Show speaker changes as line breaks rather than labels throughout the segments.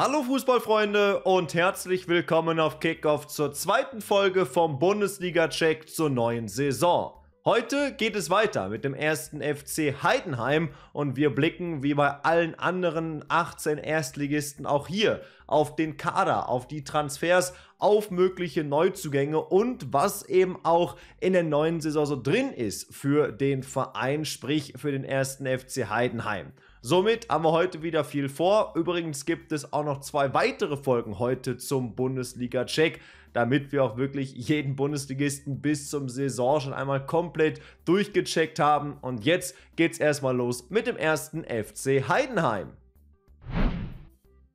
Hallo Fußballfreunde und herzlich willkommen auf Kickoff zur zweiten Folge vom Bundesliga-Check zur neuen Saison. Heute geht es weiter mit dem ersten FC Heidenheim und wir blicken wie bei allen anderen 18 Erstligisten auch hier auf den Kader, auf die Transfers, auf mögliche Neuzugänge und was eben auch in der neuen Saison so drin ist für den Verein, sprich für den ersten FC Heidenheim. Somit haben wir heute wieder viel vor. Übrigens gibt es auch noch zwei weitere Folgen heute zum Bundesliga-Check, damit wir auch wirklich jeden Bundesligisten bis zum Saison schon einmal komplett durchgecheckt haben. Und jetzt geht's erstmal los mit dem ersten FC Heidenheim.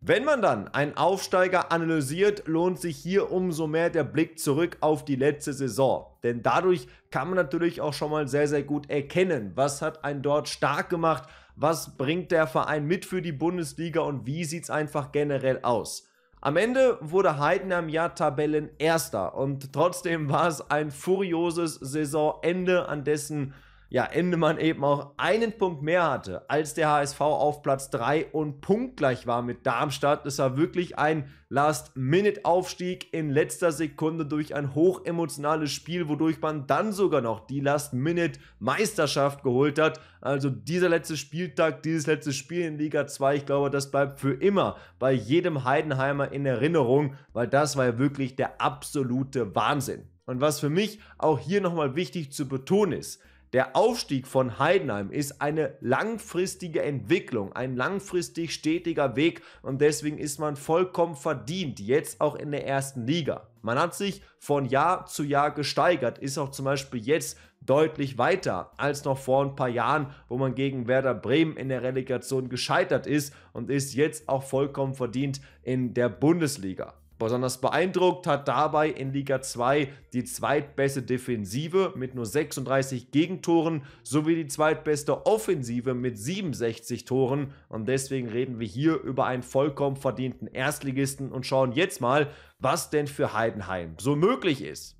Wenn man dann einen Aufsteiger analysiert, lohnt sich hier umso mehr der Blick zurück auf die letzte Saison. Denn dadurch kann man natürlich auch schon mal sehr, sehr gut erkennen, was hat einen dort stark gemacht, was bringt der Verein mit für die Bundesliga und wie sieht es einfach generell aus. Am Ende wurde Heidenheim ja Tabellenerster und trotzdem war es ein furioses Saisonende, an dessen ja, Ende Endemann eben auch einen Punkt mehr hatte als der HSV auf Platz 3 und punktgleich war mit Darmstadt. Das war wirklich ein Last-Minute-Aufstieg in letzter Sekunde durch ein hochemotionales Spiel, wodurch man dann sogar noch die Last-Minute-Meisterschaft geholt hat. Also dieser letzte Spieltag, dieses letzte Spiel in Liga 2, ich glaube, das bleibt für immer bei jedem Heidenheimer in Erinnerung, weil das war ja wirklich der absolute Wahnsinn. Und was für mich auch hier nochmal wichtig zu betonen ist, der Aufstieg von Heidenheim ist eine langfristige Entwicklung, ein langfristig stetiger Weg und deswegen ist man vollkommen verdient, jetzt auch in der ersten Liga. Man hat sich von Jahr zu Jahr gesteigert, ist auch zum Beispiel jetzt deutlich weiter als noch vor ein paar Jahren, wo man gegen Werder Bremen in der Relegation gescheitert ist und ist jetzt auch vollkommen verdient in der Bundesliga. Besonders beeindruckt hat dabei in Liga 2 die zweitbeste Defensive mit nur 36 Gegentoren sowie die zweitbeste Offensive mit 67 Toren. Und deswegen reden wir hier über einen vollkommen verdienten Erstligisten und schauen jetzt mal, was denn für Heidenheim so möglich ist.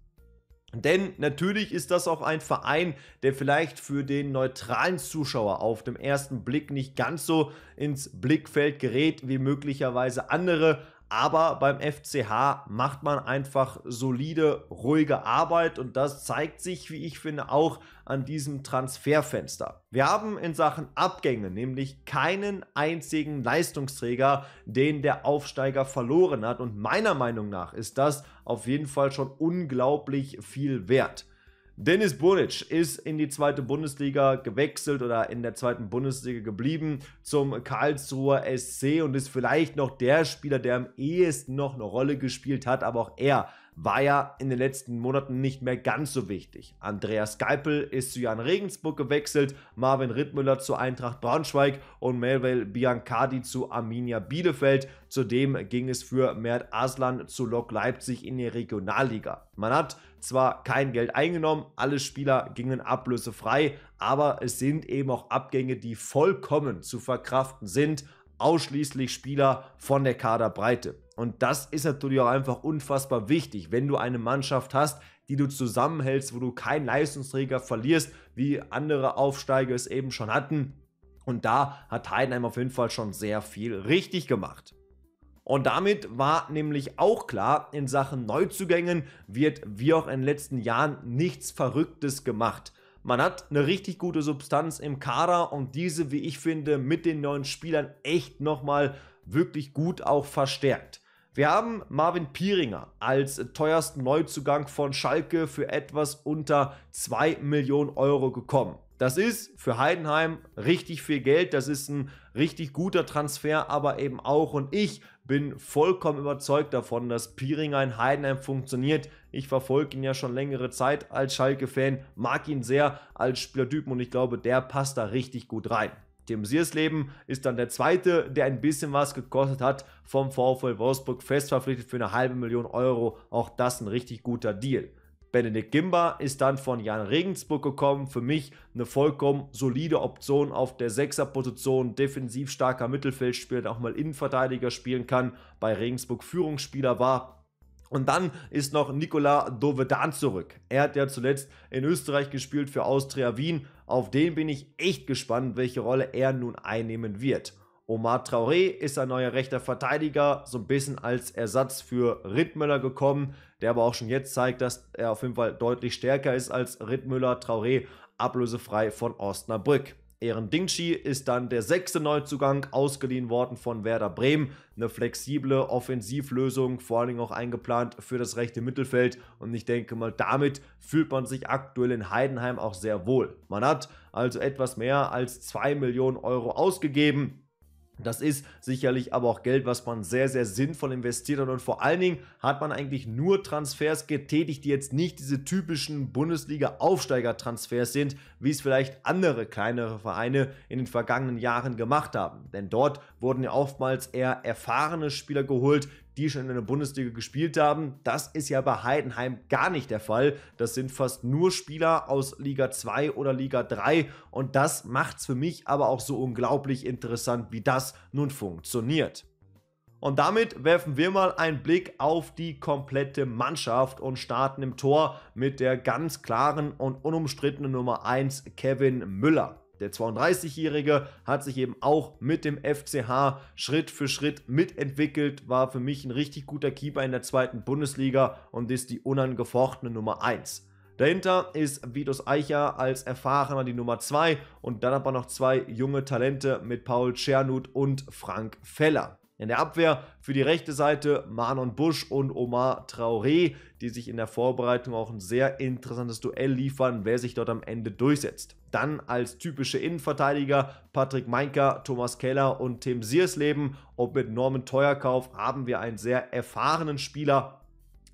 Denn natürlich ist das auch ein Verein, der vielleicht für den neutralen Zuschauer auf dem ersten Blick nicht ganz so ins Blickfeld gerät wie möglicherweise andere. Aber beim FCH macht man einfach solide, ruhige Arbeit und das zeigt sich, wie ich finde, auch an diesem Transferfenster. Wir haben in Sachen Abgänge nämlich keinen einzigen Leistungsträger, den der Aufsteiger verloren hat und meiner Meinung nach ist das auf jeden Fall schon unglaublich viel wert. Dennis Buric ist in die zweite Bundesliga gewechselt oder in der zweiten Bundesliga geblieben zum Karlsruher SC und ist vielleicht noch der Spieler, der am ehesten noch eine Rolle gespielt hat, aber auch er war ja in den letzten Monaten nicht mehr ganz so wichtig. Andreas Geipel ist zu Jan Regensburg gewechselt, Marvin Rittmüller zu Eintracht Braunschweig und Melville Biancardi zu Arminia Bielefeld. Zudem ging es für Mert Aslan zu Lok Leipzig in die Regionalliga. Man hat zwar kein Geld eingenommen, alle Spieler gingen ablösefrei, aber es sind eben auch Abgänge, die vollkommen zu verkraften sind ausschließlich Spieler von der Kaderbreite. Und das ist natürlich auch einfach unfassbar wichtig, wenn du eine Mannschaft hast, die du zusammenhältst, wo du keinen Leistungsträger verlierst, wie andere Aufsteiger es eben schon hatten. Und da hat Heidenheim auf jeden Fall schon sehr viel richtig gemacht. Und damit war nämlich auch klar, in Sachen Neuzugängen wird wie auch in den letzten Jahren nichts Verrücktes gemacht. Man hat eine richtig gute Substanz im Kader und diese, wie ich finde, mit den neuen Spielern echt nochmal wirklich gut auch verstärkt. Wir haben Marvin Pieringer als teuersten Neuzugang von Schalke für etwas unter 2 Millionen Euro gekommen. Das ist für Heidenheim richtig viel Geld, das ist ein richtig guter Transfer, aber eben auch und ich bin vollkommen überzeugt davon, dass Pieringer in Heidenheim funktioniert. Ich verfolge ihn ja schon längere Zeit als Schalke-Fan, mag ihn sehr als Spielertypen und ich glaube, der passt da richtig gut rein. Tim Siersleben ist dann der zweite, der ein bisschen was gekostet hat, vom VfL Wolfsburg fest verpflichtet für eine halbe Million Euro. Auch das ein richtig guter Deal. Benedikt Gimba ist dann von Jan Regensburg gekommen. Für mich eine vollkommen solide Option auf der Sechserposition. Defensiv starker Mittelfeldspieler, der auch mal Innenverteidiger spielen kann. Bei Regensburg Führungsspieler war und dann ist noch Nicolas Dovedan zurück. Er hat ja zuletzt in Österreich gespielt für Austria Wien. Auf den bin ich echt gespannt, welche Rolle er nun einnehmen wird. Omar Traoré ist ein neuer rechter Verteidiger, so ein bisschen als Ersatz für Rittmüller gekommen, der aber auch schon jetzt zeigt, dass er auf jeden Fall deutlich stärker ist als Rittmüller. Traoré ablösefrei von Osnabrück. Ehren Dingchi ist dann der sechste Neuzugang, ausgeliehen worden von Werder Bremen. Eine flexible Offensivlösung, vor allen Dingen auch eingeplant für das rechte Mittelfeld. Und ich denke mal, damit fühlt man sich aktuell in Heidenheim auch sehr wohl. Man hat also etwas mehr als 2 Millionen Euro ausgegeben. Das ist sicherlich aber auch Geld, was man sehr, sehr sinnvoll investiert hat. Und vor allen Dingen hat man eigentlich nur Transfers getätigt, die jetzt nicht diese typischen Bundesliga-Aufsteiger-Transfers sind, wie es vielleicht andere kleinere Vereine in den vergangenen Jahren gemacht haben. Denn dort wurden ja oftmals eher erfahrene Spieler geholt, die schon in der Bundesliga gespielt haben. Das ist ja bei Heidenheim gar nicht der Fall. Das sind fast nur Spieler aus Liga 2 oder Liga 3 und das macht es für mich aber auch so unglaublich interessant, wie das nun funktioniert. Und damit werfen wir mal einen Blick auf die komplette Mannschaft und starten im Tor mit der ganz klaren und unumstrittenen Nummer 1 Kevin Müller. Der 32-Jährige hat sich eben auch mit dem FCH Schritt für Schritt mitentwickelt, war für mich ein richtig guter Keeper in der zweiten Bundesliga und ist die unangefochtene Nummer 1. Dahinter ist Vitus Eicher als Erfahrener die Nummer 2 und dann aber noch zwei junge Talente mit Paul Czernut und Frank Feller. In der Abwehr für die rechte Seite Manon Busch und Omar Traoré, die sich in der Vorbereitung auch ein sehr interessantes Duell liefern, wer sich dort am Ende durchsetzt dann als typische Innenverteidiger Patrick Meinker, Thomas Keller und Tim Siersleben. Und mit Norman Teuerkauf haben wir einen sehr erfahrenen Spieler,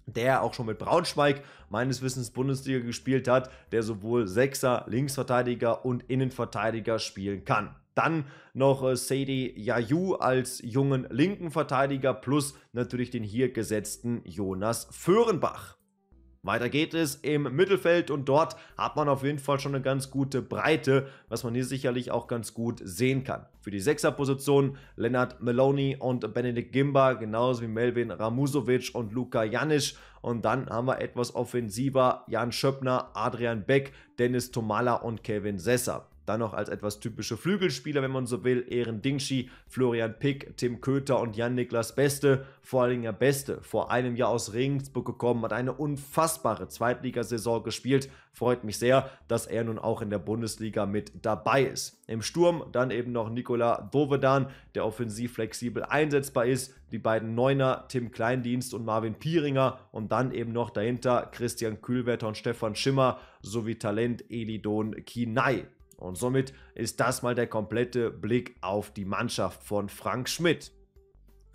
der auch schon mit Braunschweig meines Wissens Bundesliga gespielt hat, der sowohl Sechser, Linksverteidiger und Innenverteidiger spielen kann. Dann noch äh, Sadie Yayu als jungen linken Verteidiger plus natürlich den hier gesetzten Jonas Föhrenbach. Weiter geht es im Mittelfeld und dort hat man auf jeden Fall schon eine ganz gute Breite, was man hier sicherlich auch ganz gut sehen kann. Für die Sechserposition Lennart Maloney und Benedikt Gimba, genauso wie Melvin Ramusovic und Luka Janisch. Und dann haben wir etwas offensiver Jan Schöppner, Adrian Beck, Dennis Tomala und Kevin Sesser. Dann noch als etwas typische Flügelspieler, wenn man so will, Ehren Dingschi, Florian Pick, Tim Köter und Jan-Niklas Beste. Vor allen Dingen der Beste, vor einem Jahr aus Regensburg gekommen, hat eine unfassbare Zweitligasaison gespielt. Freut mich sehr, dass er nun auch in der Bundesliga mit dabei ist. Im Sturm dann eben noch Nikola Dovedan, der offensiv flexibel einsetzbar ist. Die beiden Neuner, Tim Kleindienst und Marvin Pieringer. Und dann eben noch dahinter Christian Kühlwetter und Stefan Schimmer sowie Talent Elidon Kinai. Und somit ist das mal der komplette Blick auf die Mannschaft von Frank Schmidt.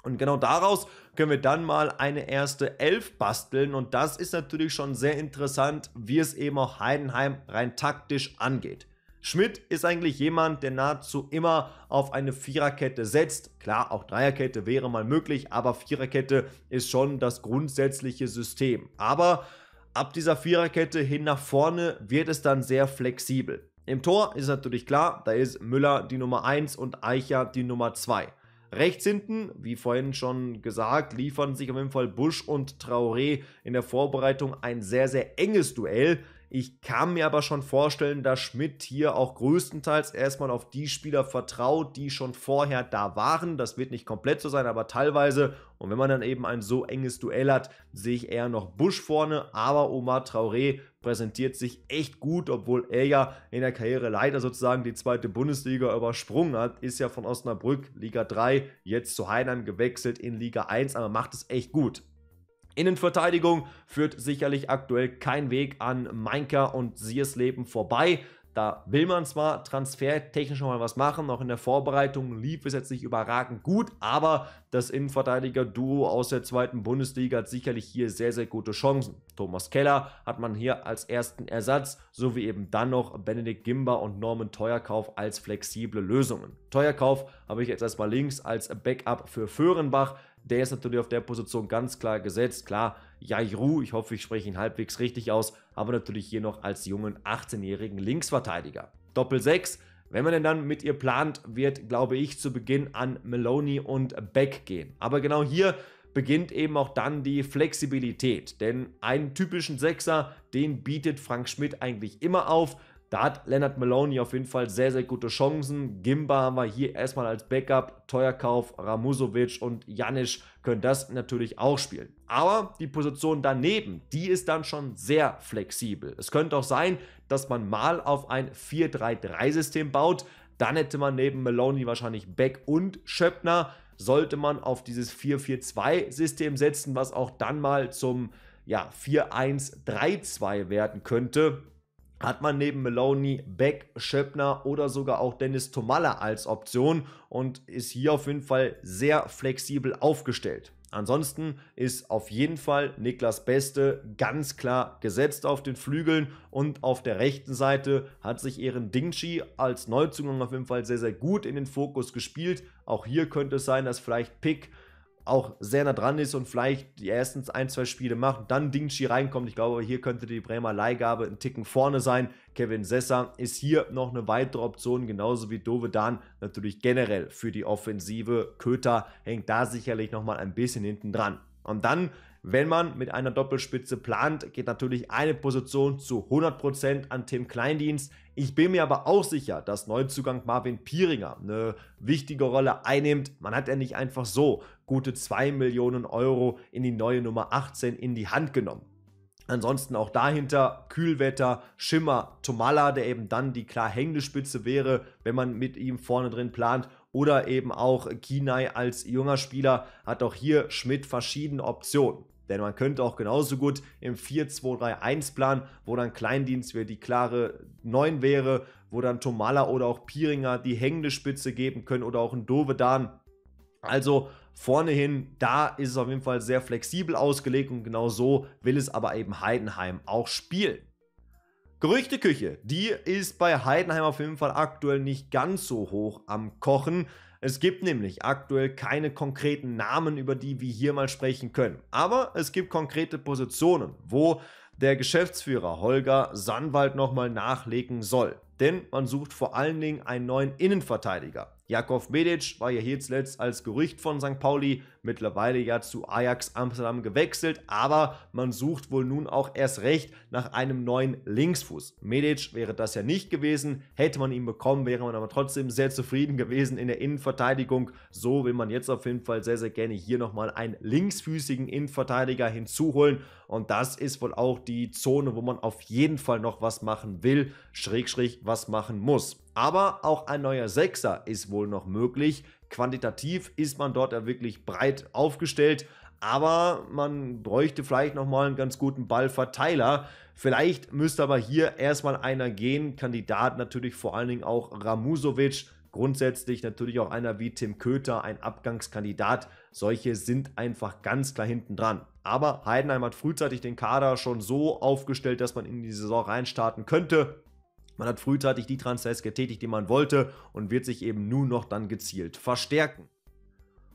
Und genau daraus können wir dann mal eine erste Elf basteln. Und das ist natürlich schon sehr interessant, wie es eben auch Heidenheim rein taktisch angeht. Schmidt ist eigentlich jemand, der nahezu immer auf eine Viererkette setzt. Klar, auch Dreierkette wäre mal möglich, aber Viererkette ist schon das grundsätzliche System. Aber ab dieser Viererkette hin nach vorne wird es dann sehr flexibel. Im Tor ist natürlich klar, da ist Müller die Nummer 1 und Eicher die Nummer 2. Rechts hinten, wie vorhin schon gesagt, liefern sich auf jeden Fall Busch und Traoré in der Vorbereitung ein sehr, sehr enges Duell. Ich kann mir aber schon vorstellen, dass Schmidt hier auch größtenteils erstmal auf die Spieler vertraut, die schon vorher da waren. Das wird nicht komplett so sein, aber teilweise. Und wenn man dann eben ein so enges Duell hat, sehe ich eher noch Busch vorne, aber Omar Traoré präsentiert sich echt gut, obwohl er ja in der Karriere leider sozusagen die zweite Bundesliga übersprungen hat, ist ja von Osnabrück Liga 3 jetzt zu Heinheim gewechselt in Liga 1, aber macht es echt gut. Innenverteidigung führt sicherlich aktuell kein Weg an Mainka und Siersleben vorbei. Da will man zwar transfertechnisch noch mal was machen, auch in der Vorbereitung lief es jetzt nicht überragend gut, aber das Innenverteidiger-Duo aus der zweiten Bundesliga hat sicherlich hier sehr, sehr gute Chancen. Thomas Keller hat man hier als ersten Ersatz, sowie eben dann noch Benedikt Gimba und Norman Teuerkauf als flexible Lösungen. Teuerkauf habe ich jetzt erstmal links als Backup für Föhrenbach der ist natürlich auf der Position ganz klar gesetzt. Klar, Jairu, ich hoffe, ich spreche ihn halbwegs richtig aus, aber natürlich hier noch als jungen 18-jährigen Linksverteidiger. Doppel 6, wenn man denn dann mit ihr plant, wird, glaube ich, zu Beginn an Maloney und Beck gehen. Aber genau hier beginnt eben auch dann die Flexibilität. Denn einen typischen Sechser, den bietet Frank Schmidt eigentlich immer auf. Da hat Leonard Maloney auf jeden Fall sehr, sehr gute Chancen. Gimba haben wir hier erstmal als Backup, Teuerkauf, Ramusovic und Janisch können das natürlich auch spielen. Aber die Position daneben, die ist dann schon sehr flexibel. Es könnte auch sein, dass man mal auf ein 4-3-3-System baut. Dann hätte man neben Maloney wahrscheinlich Beck und Schöppner. Sollte man auf dieses 4-4-2-System setzen, was auch dann mal zum ja, 4-1-3-2 werden könnte hat man neben Maloney, Beck, Schöppner oder sogar auch Dennis Tomalla als Option und ist hier auf jeden Fall sehr flexibel aufgestellt. Ansonsten ist auf jeden Fall Niklas Beste ganz klar gesetzt auf den Flügeln und auf der rechten Seite hat sich Ehren Dingchi als Neuzugang auf jeden Fall sehr, sehr gut in den Fokus gespielt. Auch hier könnte es sein, dass vielleicht Pick auch sehr nah dran ist und vielleicht die ersten ein, zwei Spiele macht, dann Dingchi reinkommt. Ich glaube, hier könnte die Bremer Leihgabe einen Ticken vorne sein. Kevin Sessa ist hier noch eine weitere Option, genauso wie Dovedan natürlich generell für die Offensive. Köter hängt da sicherlich nochmal ein bisschen hinten dran. Und dann wenn man mit einer Doppelspitze plant, geht natürlich eine Position zu 100% an Tim Kleindienst. Ich bin mir aber auch sicher, dass Neuzugang Marvin Pieringer eine wichtige Rolle einnimmt. Man hat ja nicht einfach so gute 2 Millionen Euro in die neue Nummer 18 in die Hand genommen. Ansonsten auch dahinter Kühlwetter, Schimmer, Tomala, der eben dann die klar hängende Spitze wäre, wenn man mit ihm vorne drin plant. Oder eben auch Kinai als junger Spieler hat auch hier Schmidt verschiedene Optionen. Denn man könnte auch genauso gut im 4-2-3-1 planen, wo dann Kleindienst wäre die klare 9 wäre, wo dann Tomala oder auch Piringer die hängende Spitze geben können oder auch ein Dovedan. Also vorne hin, da ist es auf jeden Fall sehr flexibel ausgelegt und genau so will es aber eben Heidenheim auch spielen. Gerüchteküche, die ist bei Heidenheim auf jeden Fall aktuell nicht ganz so hoch am Kochen. Es gibt nämlich aktuell keine konkreten Namen, über die wir hier mal sprechen können. Aber es gibt konkrete Positionen, wo der Geschäftsführer Holger Sandwald nochmal nachlegen soll denn man sucht vor allen Dingen einen neuen Innenverteidiger. Jakov Medic war ja hier zuletzt als Gerücht von St. Pauli, mittlerweile ja zu Ajax Amsterdam gewechselt, aber man sucht wohl nun auch erst recht nach einem neuen Linksfuß. Medic wäre das ja nicht gewesen, hätte man ihn bekommen, wäre man aber trotzdem sehr zufrieden gewesen in der Innenverteidigung. So will man jetzt auf jeden Fall sehr, sehr gerne hier nochmal einen linksfüßigen Innenverteidiger hinzuholen und das ist wohl auch die Zone, wo man auf jeden Fall noch was machen will, schräg, schräg was machen muss. Aber auch ein neuer Sechser ist wohl noch möglich. Quantitativ ist man dort ja wirklich breit aufgestellt. Aber man bräuchte vielleicht nochmal einen ganz guten Ballverteiler. Vielleicht müsste aber hier erstmal einer gehen. Kandidat natürlich vor allen Dingen auch Ramusovic. Grundsätzlich natürlich auch einer wie Tim Köter, ein Abgangskandidat. Solche sind einfach ganz klar hinten dran. Aber Heidenheim hat frühzeitig den Kader schon so aufgestellt, dass man in die Saison reinstarten könnte. Man hat frühzeitig die Transfers getätigt, die man wollte und wird sich eben nun noch dann gezielt verstärken.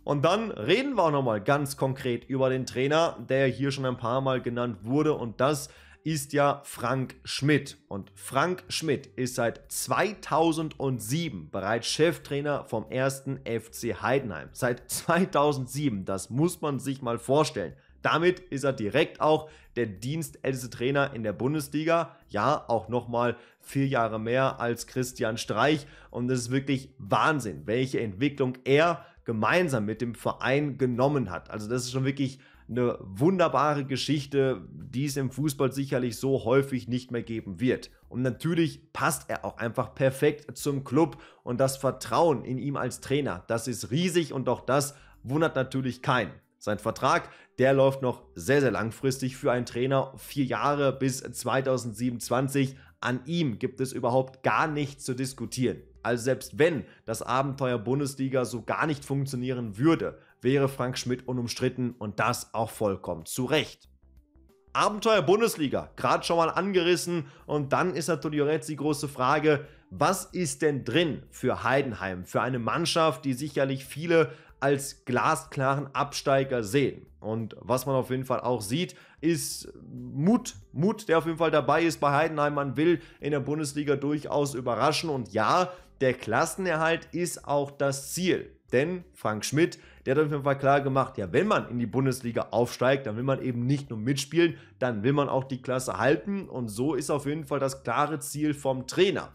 Und dann reden wir auch nochmal ganz konkret über den Trainer, der hier schon ein paar Mal genannt wurde und das ist ja Frank Schmidt. Und Frank Schmidt ist seit 2007 bereits Cheftrainer vom ersten FC Heidenheim. Seit 2007, das muss man sich mal vorstellen. Damit ist er direkt auch der dienstälteste Trainer in der Bundesliga. Ja, auch nochmal vier Jahre mehr als Christian Streich. Und es ist wirklich Wahnsinn, welche Entwicklung er gemeinsam mit dem Verein genommen hat. Also das ist schon wirklich eine wunderbare Geschichte, die es im Fußball sicherlich so häufig nicht mehr geben wird. Und natürlich passt er auch einfach perfekt zum Club und das Vertrauen in ihm als Trainer, das ist riesig und auch das wundert natürlich keinen. Sein Vertrag der läuft noch sehr, sehr langfristig für einen Trainer. Vier Jahre bis 2027. An ihm gibt es überhaupt gar nichts zu diskutieren. Also selbst wenn das Abenteuer Bundesliga so gar nicht funktionieren würde, wäre Frank Schmidt unumstritten und das auch vollkommen zu Recht. Abenteuer Bundesliga, gerade schon mal angerissen und dann ist natürlich jetzt die große Frage, was ist denn drin für Heidenheim, für eine Mannschaft, die sicherlich viele als glasklaren Absteiger sehen. Und was man auf jeden Fall auch sieht, ist Mut. Mut, der auf jeden Fall dabei ist bei Heidenheim. Man will in der Bundesliga durchaus überraschen. Und ja, der Klassenerhalt ist auch das Ziel. Denn Frank Schmidt, der hat auf jeden Fall klar gemacht, ja, wenn man in die Bundesliga aufsteigt, dann will man eben nicht nur mitspielen, dann will man auch die Klasse halten. Und so ist auf jeden Fall das klare Ziel vom Trainer.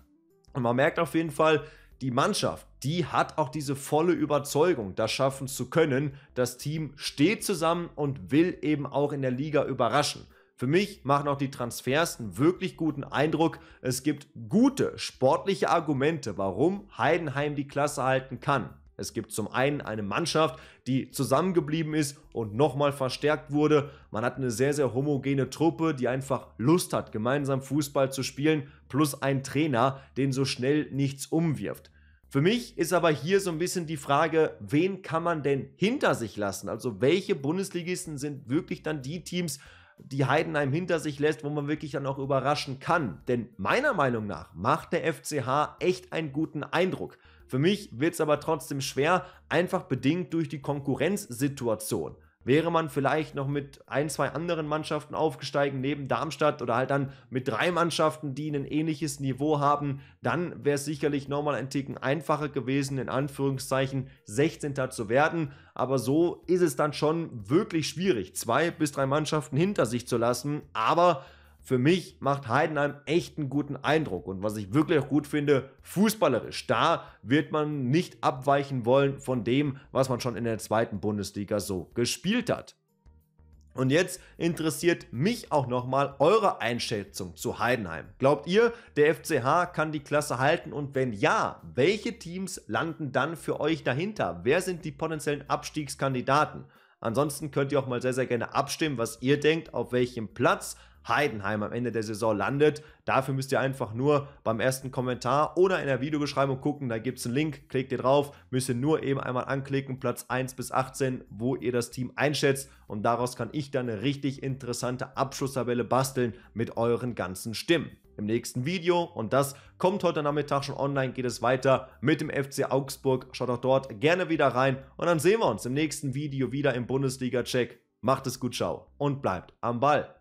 Und man merkt auf jeden Fall, die Mannschaft, die hat auch diese volle Überzeugung, das schaffen zu können. Das Team steht zusammen und will eben auch in der Liga überraschen. Für mich machen auch die Transfers einen wirklich guten Eindruck. Es gibt gute sportliche Argumente, warum Heidenheim die Klasse halten kann. Es gibt zum einen eine Mannschaft, die zusammengeblieben ist und nochmal verstärkt wurde. Man hat eine sehr, sehr homogene Truppe, die einfach Lust hat, gemeinsam Fußball zu spielen, plus einen Trainer, den so schnell nichts umwirft. Für mich ist aber hier so ein bisschen die Frage, wen kann man denn hinter sich lassen? Also welche Bundesligisten sind wirklich dann die Teams, die Heidenheim hinter sich lässt, wo man wirklich dann auch überraschen kann. Denn meiner Meinung nach macht der FCH echt einen guten Eindruck. Für mich wird es aber trotzdem schwer, einfach bedingt durch die Konkurrenzsituation. Wäre man vielleicht noch mit ein, zwei anderen Mannschaften aufgestiegen, neben Darmstadt oder halt dann mit drei Mannschaften, die ein ähnliches Niveau haben, dann wäre es sicherlich nochmal ein Ticken einfacher gewesen, in Anführungszeichen 16. zu werden. Aber so ist es dann schon wirklich schwierig, zwei bis drei Mannschaften hinter sich zu lassen. Aber für mich macht Heidenheim echt einen guten Eindruck. Und was ich wirklich auch gut finde, fußballerisch. Da wird man nicht abweichen wollen von dem, was man schon in der zweiten Bundesliga so gespielt hat. Und jetzt interessiert mich auch nochmal eure Einschätzung zu Heidenheim. Glaubt ihr, der FCH kann die Klasse halten? Und wenn ja, welche Teams landen dann für euch dahinter? Wer sind die potenziellen Abstiegskandidaten? Ansonsten könnt ihr auch mal sehr, sehr gerne abstimmen, was ihr denkt, auf welchem Platz Heidenheim am Ende der Saison landet. Dafür müsst ihr einfach nur beim ersten Kommentar oder in der Videobeschreibung gucken. Da gibt es einen Link, klickt ihr drauf, müsst ihr nur eben einmal anklicken, Platz 1 bis 18, wo ihr das Team einschätzt. Und daraus kann ich dann eine richtig interessante Abschlusstabelle basteln mit euren ganzen Stimmen. Im nächsten Video und das kommt heute Nachmittag schon online, geht es weiter mit dem FC Augsburg. Schaut auch dort gerne wieder rein und dann sehen wir uns im nächsten Video wieder im Bundesliga-Check. Macht es gut, ciao und bleibt am Ball.